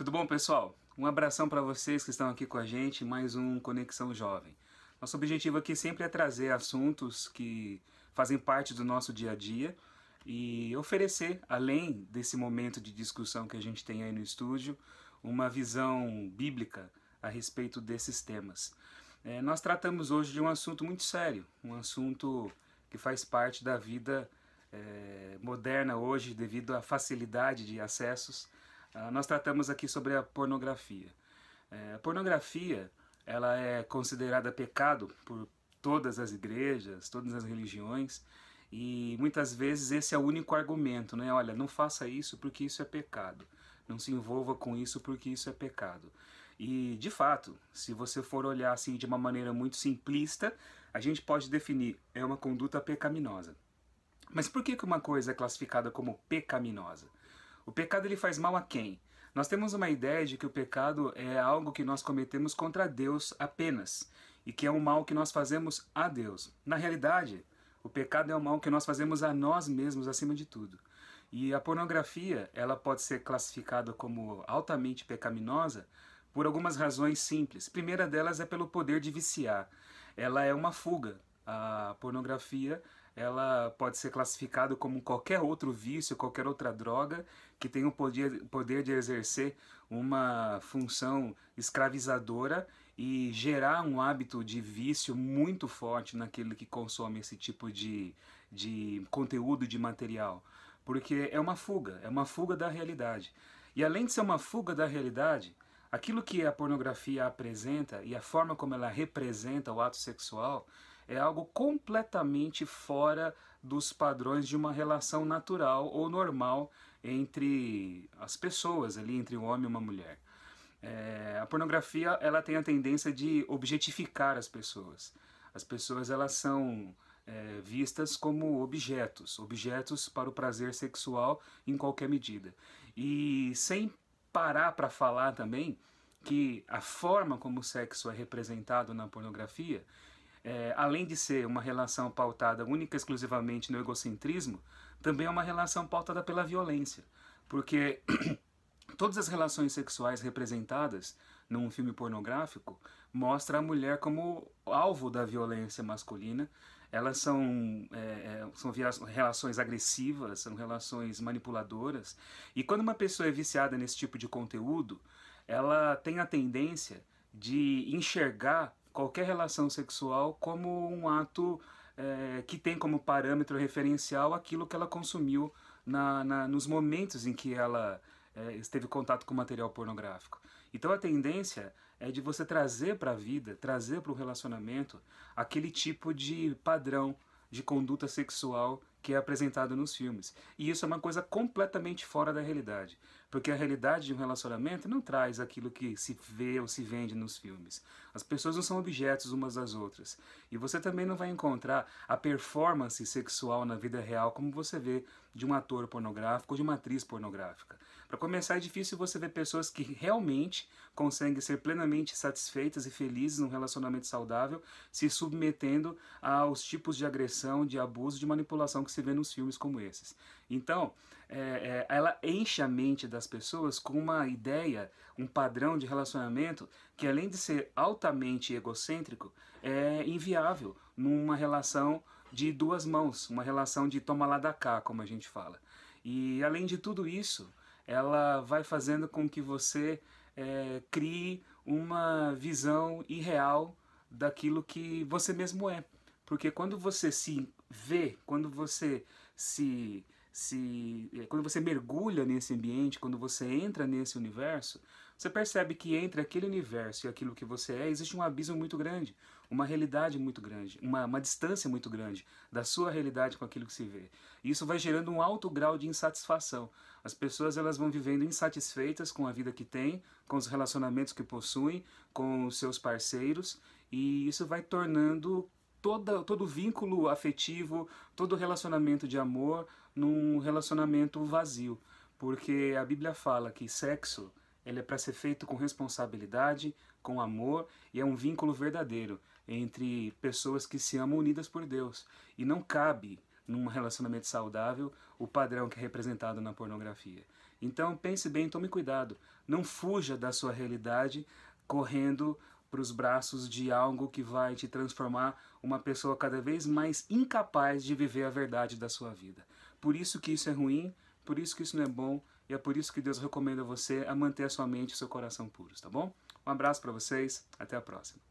Tudo bom, pessoal? Um abração para vocês que estão aqui com a gente, mais um Conexão Jovem. Nosso objetivo aqui sempre é trazer assuntos que fazem parte do nosso dia a dia e oferecer, além desse momento de discussão que a gente tem aí no estúdio, uma visão bíblica a respeito desses temas. É, nós tratamos hoje de um assunto muito sério, um assunto que faz parte da vida é, moderna hoje, devido à facilidade de acessos ah, nós tratamos aqui sobre a pornografia. É, a pornografia ela é considerada pecado por todas as igrejas, todas as religiões, e muitas vezes esse é o único argumento, né? Olha, não faça isso porque isso é pecado. Não se envolva com isso porque isso é pecado. E, de fato, se você for olhar assim de uma maneira muito simplista, a gente pode definir é uma conduta pecaminosa. Mas por que, que uma coisa é classificada como pecaminosa? O pecado ele faz mal a quem? Nós temos uma ideia de que o pecado é algo que nós cometemos contra Deus apenas, e que é um mal que nós fazemos a Deus. Na realidade, o pecado é um mal que nós fazemos a nós mesmos acima de tudo. E a pornografia, ela pode ser classificada como altamente pecaminosa por algumas razões simples. A primeira delas é pelo poder de viciar. Ela é uma fuga. A pornografia ela pode ser classificada como qualquer outro vício, qualquer outra droga que tenha o poder, poder de exercer uma função escravizadora e gerar um hábito de vício muito forte naquele que consome esse tipo de, de conteúdo, de material. Porque é uma fuga, é uma fuga da realidade. E além de ser uma fuga da realidade, aquilo que a pornografia apresenta e a forma como ela representa o ato sexual é algo completamente fora dos padrões de uma relação natural ou normal entre as pessoas ali, entre um homem e uma mulher. É, a pornografia ela tem a tendência de objetificar as pessoas. As pessoas elas são é, vistas como objetos, objetos para o prazer sexual em qualquer medida. E sem parar para falar também que a forma como o sexo é representado na pornografia é, além de ser uma relação pautada única e exclusivamente no egocentrismo, também é uma relação pautada pela violência. Porque todas as relações sexuais representadas num filme pornográfico mostra a mulher como alvo da violência masculina. Elas são, é, é são relações agressivas, são relações manipuladoras. E quando uma pessoa é viciada nesse tipo de conteúdo, ela tem a tendência de enxergar qualquer relação sexual como um ato é, que tem como parâmetro referencial aquilo que ela consumiu na, na nos momentos em que ela é, esteve em contato com material pornográfico. Então a tendência é de você trazer para a vida, trazer para o relacionamento aquele tipo de padrão de conduta sexual que é apresentado nos filmes. E isso é uma coisa completamente fora da realidade. Porque a realidade de um relacionamento não traz aquilo que se vê ou se vende nos filmes. As pessoas não são objetos umas das outras. E você também não vai encontrar a performance sexual na vida real como você vê de um ator pornográfico ou de uma atriz pornográfica. Para começar, é difícil você ver pessoas que realmente conseguem ser plenamente satisfeitas e felizes num relacionamento saudável, se submetendo aos tipos de agressão, de abuso, de manipulação que se vê nos filmes como esses. Então, é, é, ela enche a mente da das pessoas com uma ideia, um padrão de relacionamento que, além de ser altamente egocêntrico, é inviável numa relação de duas mãos, uma relação de toma lá da cá, como a gente fala. E, além de tudo isso, ela vai fazendo com que você é, crie uma visão irreal daquilo que você mesmo é. Porque quando você se vê, quando você se se eh, quando você mergulha nesse ambiente, quando você entra nesse universo, você percebe que entre aquele universo e aquilo que você é, existe um abismo muito grande, uma realidade muito grande, uma, uma distância muito grande da sua realidade com aquilo que se vê. E isso vai gerando um alto grau de insatisfação. As pessoas elas vão vivendo insatisfeitas com a vida que têm, com os relacionamentos que possuem, com os seus parceiros, e isso vai tornando toda, todo vínculo afetivo, todo relacionamento de amor num relacionamento vazio. Porque a Bíblia fala que sexo ele é para ser feito com responsabilidade, com amor e é um vínculo verdadeiro entre pessoas que se amam unidas por Deus. E não cabe num relacionamento saudável o padrão que é representado na pornografia. Então pense bem, tome cuidado, não fuja da sua realidade correndo para os braços de algo que vai te transformar uma pessoa cada vez mais incapaz de viver a verdade da sua vida. Por isso que isso é ruim, por isso que isso não é bom, e é por isso que Deus recomenda você a manter a sua mente e seu coração puros, tá bom? Um abraço para vocês, até a próxima.